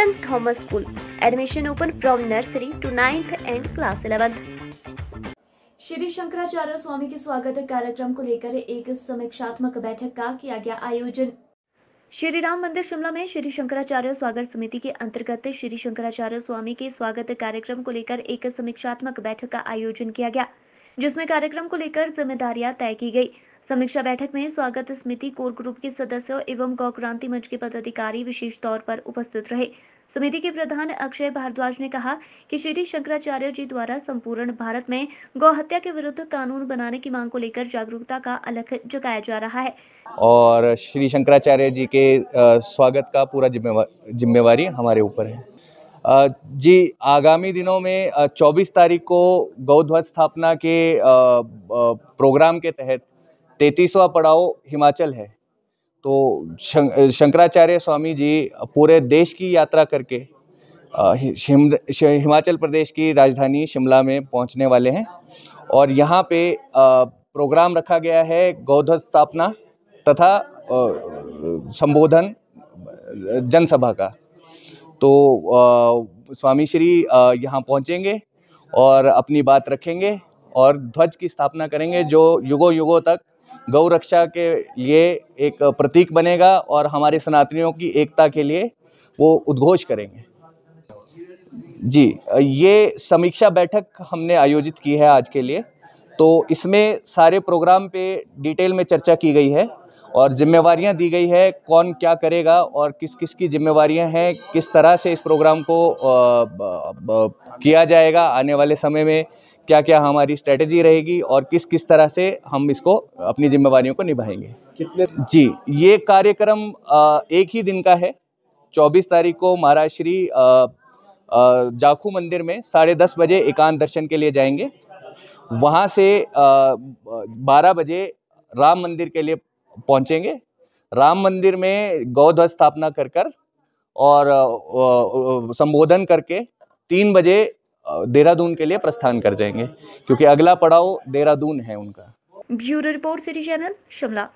St. Thomas school admission open from nursery to ninth and class eleventh Shri Shankaracharya Swami के स्वागत कार्यक्रम को लेकर एक समीक्षात्मक बैठक का किया गया आयोजन श्री राम मंदिर शिमला में श्री शंकराचार्य स्वागत समिति के अंतर्गत श्री शंकराचार्य स्वामी के स्वागत कार्यक्रम को लेकर एक समीक्षात्मक बैठक का आयोजन किया गया जिसमें कार्यक्रम को लेकर जिम्मेदारियां तय की गई समीक्षा बैठक में स्वागत समिति कोर ग्रुप के सदस्यों एवं गौ क्रांति मंच के पदाधिकारी विशेष तौर पर उपस्थित रहे समिति के प्रधान अक्षय भारद्वाज ने कहा कि श्री शंकराचार्य जी द्वारा संपूर्ण भारत में गौ हत्या के विरुद्ध कानून बनाने की मांग को लेकर जागरूकता का अलख जगाया जा रहा है और श्री शंकराचार्य जी के स्वागत का पूरा जिम्मेवारी हमारे ऊपर है जी आगामी दिनों में 24 तारीख को गौध्वज स्थापना के प्रोग्राम के तहत तैतीसवा पड़ाव हिमाचल है तो शंकराचार्य स्वामी जी पूरे देश की यात्रा करके हिमाचल प्रदेश की राजधानी शिमला में पहुंचने वाले हैं और यहाँ पे प्रोग्राम रखा गया है गौध्वज स्थापना तथा संबोधन जनसभा का तो स्वामी श्री यहाँ पहुँचेंगे और अपनी बात रखेंगे और ध्वज की स्थापना करेंगे जो युगों युगों तक गौ रक्षा के लिए एक प्रतीक बनेगा और हमारे सनातनियों की एकता के लिए वो उद्घोष करेंगे जी ये समीक्षा बैठक हमने आयोजित की है आज के लिए तो इसमें सारे प्रोग्राम पे डिटेल में चर्चा की गई है और जिम्मेवारियां दी गई है कौन क्या करेगा और किस किस की जिम्मेवारियां हैं किस तरह से इस प्रोग्राम को किया जाएगा आने वाले समय में क्या क्या हमारी स्ट्रेटजी रहेगी और किस किस तरह से हम इसको अपनी जिम्मेवारियों को निभाएंगे कितने जी ये कार्यक्रम एक ही दिन का है 24 तारीख को महाराज श्री जाखू मंदिर में साढ़े दस बजे एकांत दर्शन के लिए जाएंगे वहाँ से बारह बजे राम मंदिर के लिए पहुंचेंगे राम मंदिर में गौध्वज स्थापना कर कर और संबोधन करके तीन बजे देहरादून के लिए प्रस्थान कर जाएंगे क्योंकि अगला पड़ाव देहरादून है उनका bureau report city channel Shimla